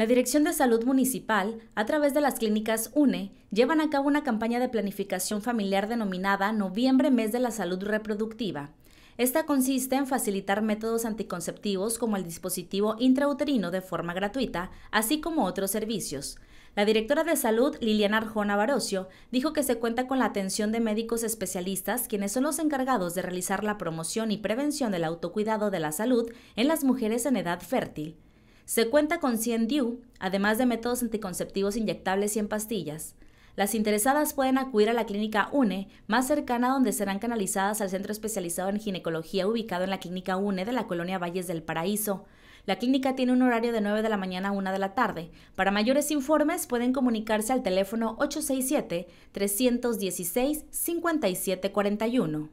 La Dirección de Salud Municipal, a través de las clínicas UNE, llevan a cabo una campaña de planificación familiar denominada Noviembre Mes de la Salud Reproductiva. Esta consiste en facilitar métodos anticonceptivos como el dispositivo intrauterino de forma gratuita, así como otros servicios. La directora de salud, Liliana Arjona Barocio, dijo que se cuenta con la atención de médicos especialistas, quienes son los encargados de realizar la promoción y prevención del autocuidado de la salud en las mujeres en edad fértil. Se cuenta con 100 DIU, además de métodos anticonceptivos inyectables y en pastillas. Las interesadas pueden acudir a la clínica UNE, más cercana donde serán canalizadas al centro especializado en ginecología ubicado en la clínica UNE de la colonia Valles del Paraíso. La clínica tiene un horario de 9 de la mañana a 1 de la tarde. Para mayores informes pueden comunicarse al teléfono 867 316 5741.